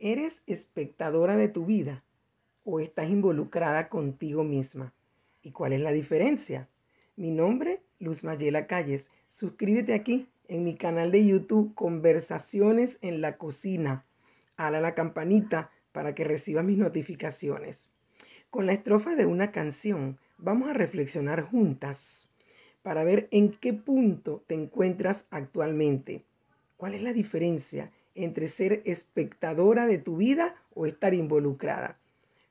¿Eres espectadora de tu vida o estás involucrada contigo misma? ¿Y cuál es la diferencia? Mi nombre, Luz Mayela Calles. Suscríbete aquí en mi canal de YouTube Conversaciones en la Cocina. Hala la campanita para que recibas mis notificaciones. Con la estrofa de una canción vamos a reflexionar juntas para ver en qué punto te encuentras actualmente. ¿Cuál es la diferencia entre ser espectadora de tu vida o estar involucrada.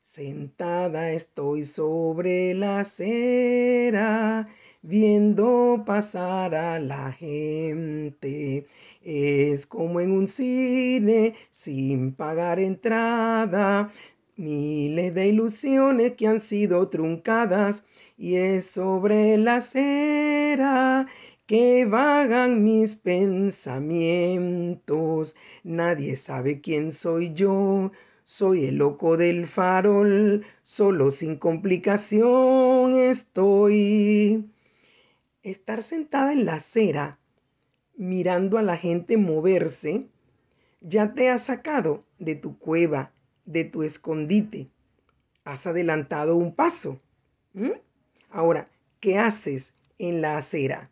Sentada estoy sobre la acera, viendo pasar a la gente. Es como en un cine, sin pagar entrada, miles de ilusiones que han sido truncadas. Y es sobre la acera, que vagan mis pensamientos. Nadie sabe quién soy yo. Soy el loco del farol, solo sin complicación estoy. Estar sentada en la acera, mirando a la gente moverse, ya te ha sacado de tu cueva, de tu escondite. Has adelantado un paso. Ahora, ¿qué haces en la acera?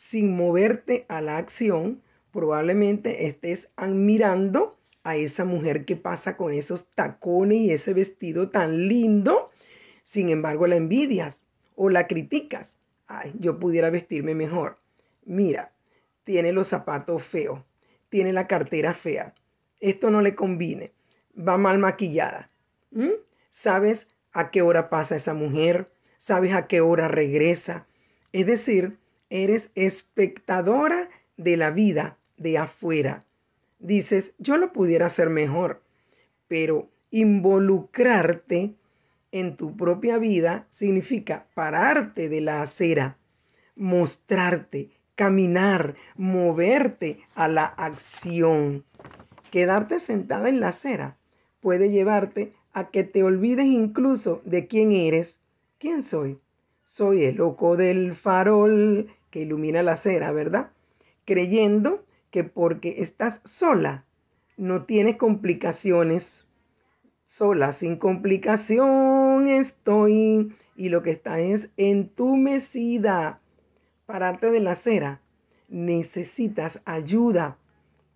sin moverte a la acción, probablemente estés admirando a esa mujer que pasa con esos tacones y ese vestido tan lindo. Sin embargo, la envidias o la criticas. Ay, yo pudiera vestirme mejor. Mira, tiene los zapatos feos, tiene la cartera fea. Esto no le conviene. Va mal maquillada. ¿Mm? ¿Sabes a qué hora pasa esa mujer? ¿Sabes a qué hora regresa? Es decir, Eres espectadora de la vida de afuera. Dices, yo lo pudiera hacer mejor, pero involucrarte en tu propia vida significa pararte de la acera, mostrarte, caminar, moverte a la acción. Quedarte sentada en la acera puede llevarte a que te olvides incluso de quién eres. ¿Quién soy? Soy el loco del farol que ilumina la acera, ¿verdad? Creyendo que porque estás sola, no tienes complicaciones. Sola, sin complicación estoy. Y lo que está es entumecida. Pararte de la acera. Necesitas ayuda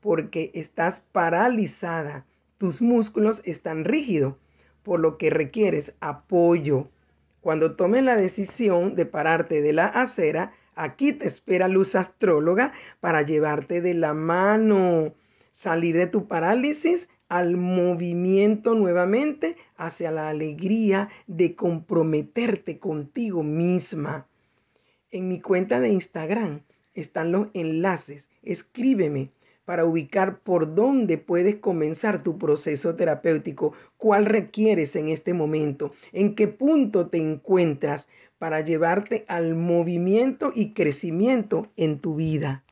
porque estás paralizada. Tus músculos están rígidos, por lo que requieres apoyo. Cuando tomes la decisión de pararte de la acera, Aquí te espera Luz Astróloga para llevarte de la mano, salir de tu parálisis al movimiento nuevamente hacia la alegría de comprometerte contigo misma. En mi cuenta de Instagram están los enlaces. Escríbeme para ubicar por dónde puedes comenzar tu proceso terapéutico, cuál requieres en este momento, en qué punto te encuentras para llevarte al movimiento y crecimiento en tu vida.